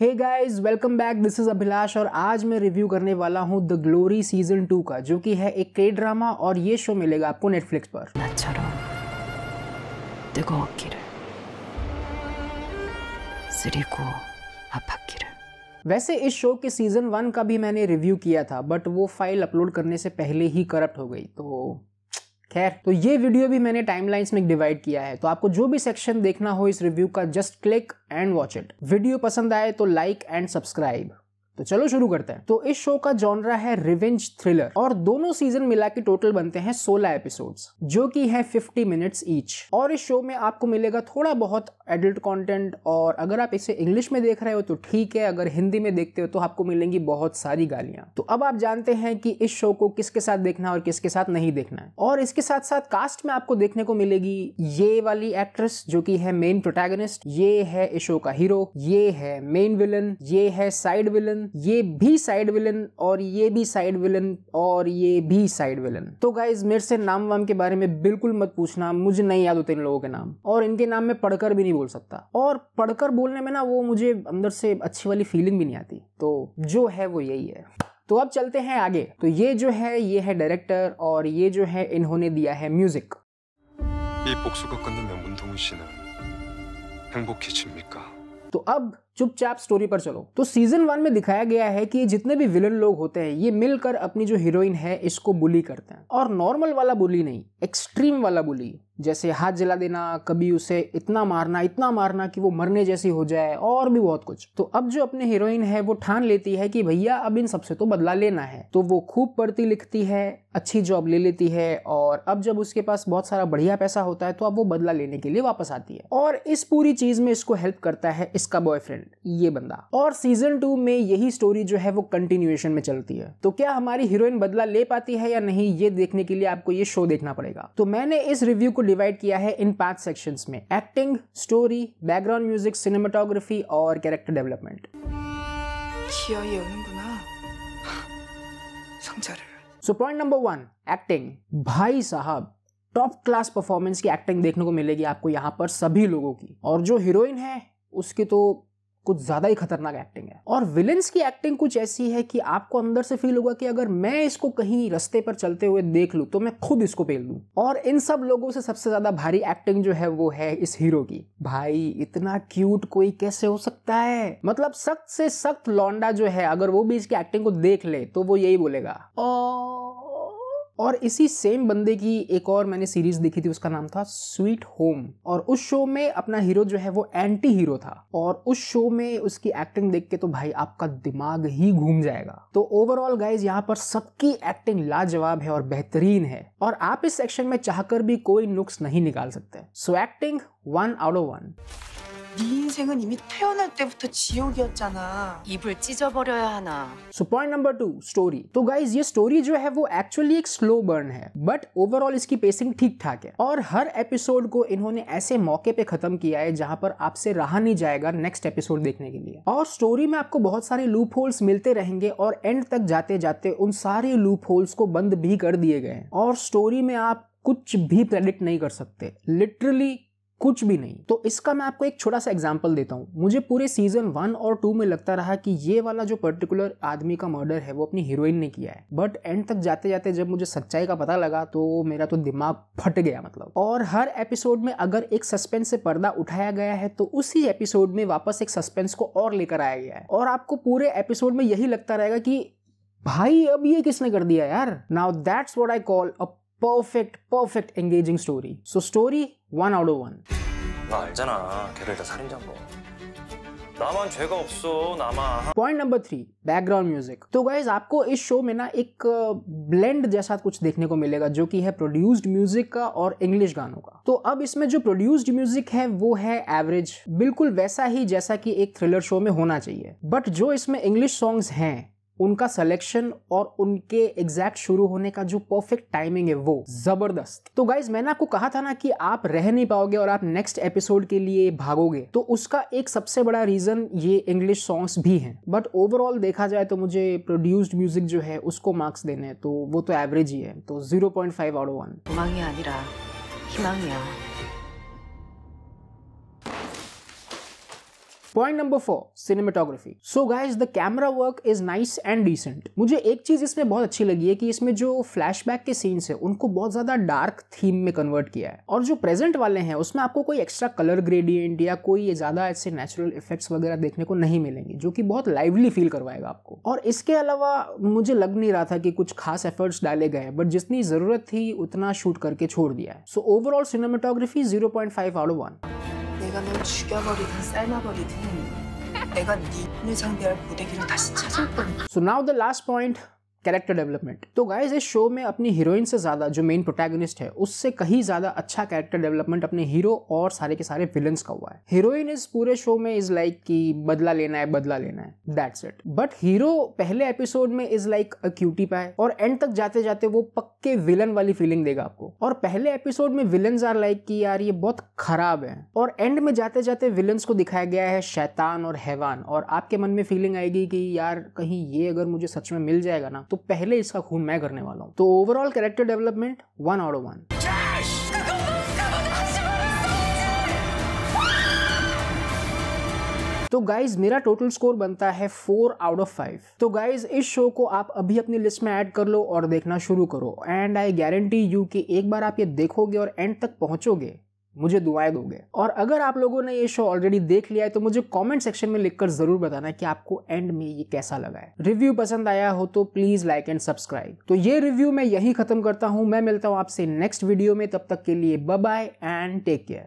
Hey guys welcome back this is Abhilash और आज मैं रिव्यू करने वाला हूँ द ग्लोरी सीजन टू का जो कि है एक के ड्रामा और ये शो मिलेगा आपको नेटफ्लिक्स पर अच्छा रहो देखो को आप वैसे इस शो के सीजन वन का भी मैंने रिव्यू किया था बट वो फाइल अपलोड करने से पहले ही करप्ट हो गई तो खैर तो ये वीडियो भी मैंने टाइमलाइंस में डिवाइड किया है तो आपको जो भी सेक्शन देखना हो इस रिव्यू का just click and watch it video पसंद आए तो लाइक एंड सब्सक्राइब तो चलो शुरू करते हैं तो इस शो का जॉनरा है रिवेंज थ्रिलर और दोनों सीजन मिला के टोटल बनते हैं 16 एपिसोड्स जो कि है 50 मिनट्स ईच और इस शो में आपको मिलेगा थोड़ा बहुत एडल्ट कंटेंट और अगर आप इसे इंग्लिश में देख रहे हो तो ठीक है अगर हिंदी में देखते हो तो आपको मिलेंगी बहुत सारी गालियां तो अब आप जानते हैं कि इस शो को किसके साथ देखना और किसके साथ नहीं देखना है और इसके साथ साथ कास्ट में आपको देखने को मिलेगी ये वाली एक्ट्रेस जो की है मेन प्रोटैगनिस्ट ये है इस शो का हीरो ये है मेन विलन ये है साइड विलन ये भी साइड विलन और ये भी साइड विलन और ये भी साइड विलन तो गाइज मेरे से नाम वाम के बारे में बिल्कुल मत पूछना मुझे नहीं याद होते इन लोगों के नाम और इनके नाम में पढ़कर भी नहीं बोल सकता और पढ़कर बोलने में ना वो मुझे अंदर से अच्छी वाली फीलिंग भी नहीं आती तो जो है वो यही है तो अब चलते हैं आगे तो ये जो है ये है डायरेक्टर और ये जो है इन्होंने दिया है म्यूजिक तो अब चुपचाप स्टोरी पर चलो तो सीजन वन में दिखाया गया है कि जितने भी विलन लोग होते हैं ये मिलकर अपनी जो हीरोइन है इसको बुली करते हैं और नॉर्मल वाला बुली नहीं एक्सट्रीम वाला बुली जैसे हाथ जला देना कभी उसे इतना मारना इतना मारना कि वो मरने जैसी हो जाए और भी बहुत कुछ तो अब जो अपने हीरोइन है वो ठान लेती है कि भैया अब इन सबसे तो बदला लेना है तो वो खूब पढ़ती लिखती है अच्छी जॉब ले लेती है और अब जब उसके पास बहुत सारा बढ़िया पैसा होता है तो अब वो बदला लेने के लिए वापस आती है और इस पूरी चीज में इसको हेल्प करता है इसका बॉयफ्रेंड एंड ये बंदा और सीजन टू में यही स्टोरी जो है वो कंटिन्यूएशन में चलती है तो क्या हमारी हीरोइन बदला ले पाती है या नहीं ये देखने के लिए आपको ये शो देखना पड़ेगा तो मैंने इस रिव्यू को डिवाइड किया है इन पांच सेक्शंस में acting story background music cinematography और character development so point number one acting भाई साहब टॉप क्लास परफॉर्मेंस की एक्टिंग देखने को मिलेगी आपको यहाँ पर सभी लोगों की और जो हीरोइन है उसके तो कुछ ज़्यादा ही खतरनाक एक्टिंग है और विलन्स की एक्टिंग कुछ ऐसी है कि आपको अंदर से फील होगा कि अगर मैं इसको कहीं रस्ते पर चलते हुए देख लूँ तो मैं खुद इसको पेल दूँ और इन सब लोगों से सबसे ज़्यादा भारी एक्टिंग जो है वो है इस हीरो की भाई इतना क्यूट कोई कैसे हो सकता है मतलब सख्त से सख्त लौंडा जो है अगर वो भी इसकी एक्टिंग को देख ले तो वो यही बोलेगा ओ और इसी सेम बंदे की एक और मैंने सीरीज देखी थी उसका नाम था स्वीट होम और उस शो में अपना हीरो जो है वो एंटी हीरो था और उस शो में उसकी एक्टिंग देख के तो भाई आपका दिमाग ही घूम जाएगा तो ओवरऑल गाइज यहाँ पर सबकी एक्टिंग लाजवाब है और बेहतरीन है और आप इस सेक्शन में चाहकर भी कोई नुक्स नहीं निकाल सकते so acting one out of one 네 인생은 이미 태어날 때부터 지옥이었잖아. 입을 찢어버려야 하나. So point number two, story. तो guys ये story जो है वो actually एक slow burn है, but overall इसकी pacing ठीक ठाक है. और हर episode को इन्होंने ऐसे मौके पे खत्म किया है जहाँ पर आपसे रहा नहीं जाएगा next episode देखने के लिए. और story में आपको बहुत सारे loopholes मिलते रहेंगे और end तक जाते जाते उन सारे loopholes को बंद भी कर दिए गए और story में आप कुछ भी प्रेडिक्ट नहीं कर सकते लिटरली कुछ भी नहीं तो इसका मैं आपको एक छोटा सा एग्जाम्पल देता हूँ मुझे पूरे सीजन वन और टू में लगता रहा कि ये वाला जो पर्टिकुलर आदमी का मर्डर है वो अपनी हीरोइन ने किया है बट एंड तक जाते जाते जब मुझे सच्चाई का पता लगा तो मेरा तो दिमाग फट गया मतलब और हर एपिसोड में अगर एक सस्पेंस से पर्दा उठाया गया है तो उसी एपिसोड में वापस एक सस्पेंस को और लेकर आया गया है और आपको पूरे एपिसोड में यही लगता रहेगा कि भाई अब ये किसने कर दिया यार now that's what I call a perfect, perfect engaging story. So story 1 out of 1. 나 알잖아. 걔를 다 살인자인 나만 죄가 없어 나만 point number three background music तो गाइज आपको इस शो में ना एक ब्लेंड uh, जैसा कुछ देखने को मिलेगा जो कि है प्रोड्यूस्ड म्यूजिक का और इंग्लिश गानों का तो अब इसमें जो प्रोड्यूस्ड म्यूजिक है वो है एवरेज बिल्कुल वैसा ही जैसा कि एक थ्रिलर शो में होना चाहिए बट जो इसमें इंग्लिश सॉन्ग्स हैं उनका सिलेक्शन और उनके एग्जैक्ट शुरू होने का जो परफेक्ट टाइमिंग है वो जबरदस्त तो गाइज मैंने आपको कहा था ना कि आप रह नहीं पाओगे और आप नेक्स्ट एपिसोड के लिए भागोगे तो उसका एक सबसे बड़ा रीजन ये इंग्लिश सॉन्ग्स भी हैं बट ओवरऑल देखा जाए तो मुझे प्रोड्यूस्ड म्यूजिक जो है उसको मार्क्स देने तो वो तो एवरेज ही है तो zero point five out one point number four cinematography so guys the camera work is nice and decent मुझे एक चीज इसमें बहुत अच्छी लगी है कि इसमें जो फ्लैशबैक के सीन्स है उनको बहुत ज्यादा डार्क थीम में कन्वर्ट किया है और जो प्रेजेंट वाले हैं उसमें आपको कोई एक्स्ट्रा कलर ग्रेडियंट या कोई ज्यादा ऐसे नेचुरल इफेक्ट्स वगैरह देखने को नहीं मिलेंगे जो कि बहुत लाइवली फील करवाएगा आपको और इसके अलावा मुझे लग नहीं रहा था कि कुछ खास एफर्ट्स डाले गए बट जितनी जरूरत थी उतना शूट करके छोड़ दिया है so overall cinematography zero point five out of one 인간을 죽여버리든 삶아버리든 내가 네 상대할 고데기를 다시 찾을 거니까. So now the last point character development तो गाइज इस शो में अपनी हीरोइन से ज़्यादा जो मेन प्रोटैगनिस्ट है उससे कहीं ज़्यादा अच्छा कैरेक्टर डेवलपमेंट अपने हीरो और सारे के सारे विलन का हुआ है हीरोइन इस पूरे शो में इज लाइक like कि बदला लेना है बदला लेना है दैट्स इट बट हीरो पहले एपिसोड में is like a cutie pie और एंड तक जाते जाते वो पक्के विलन वाली फीलिंग देगा आपको और पहले एपिसोड में विलन आर लाइक की यार ये बहुत खराब है और एंड में जाते जाते विलन को दिखाया गया है शैतान और हैवान और आपके मन में फीलिंग आएगी कि यार कहीं ये अगर मुझे सच में मिल जाएगा ना तो तो पहले इसका खून मैं करने वाला हूँ तो overall character development one out of one तो गाइज मेरा टोटल स्कोर बनता है फोर आउट ऑफ फाइव तो गाइज इस शो को आप अभी अपनी लिस्ट में ऐड कर लो और देखना शुरू करो एंड आई गारंटी यू कि एक बार आप ये देखोगे और एंड तक पहुंचोगे मुझे दुआएं दोगे और अगर आप लोगों ने ये शो ऑलरेडी देख लिया है तो मुझे कमेंट सेक्शन में लिखकर जरूर बताना कि आपको एंड में ये कैसा लगा है रिव्यू पसंद आया हो तो प्लीज लाइक एंड सब्सक्राइब तो ये रिव्यू मैं यही खत्म करता हूं मैं मिलता हूं आपसे नेक्स्ट वीडियो में तब तक के लिए बाय एंड टेक केयर